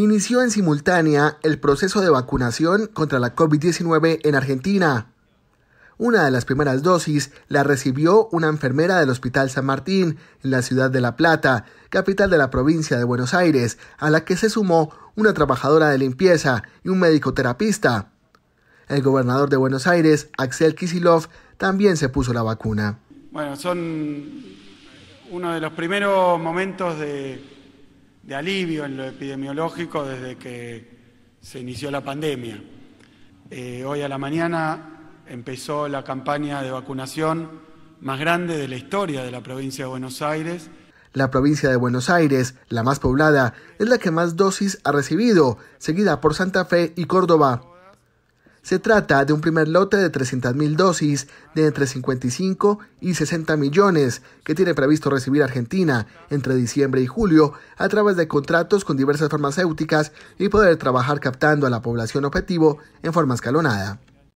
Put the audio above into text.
inició en simultánea el proceso de vacunación contra la COVID-19 en Argentina. Una de las primeras dosis la recibió una enfermera del Hospital San Martín, en la ciudad de La Plata, capital de la provincia de Buenos Aires, a la que se sumó una trabajadora de limpieza y un médico terapista. El gobernador de Buenos Aires, Axel Kisilov, también se puso la vacuna. Bueno, son uno de los primeros momentos de, de alivio en lo epidemiológico desde que se inició la pandemia. Eh, hoy a la mañana empezó la campaña de vacunación más grande de la historia de la provincia de Buenos Aires. La provincia de Buenos Aires, la más poblada, es la que más dosis ha recibido, seguida por Santa Fe y Córdoba. Se trata de un primer lote de 300.000 dosis de entre 55 y 60 millones que tiene previsto recibir Argentina entre diciembre y julio a través de contratos con diversas farmacéuticas y poder trabajar captando a la población objetivo en forma escalonada.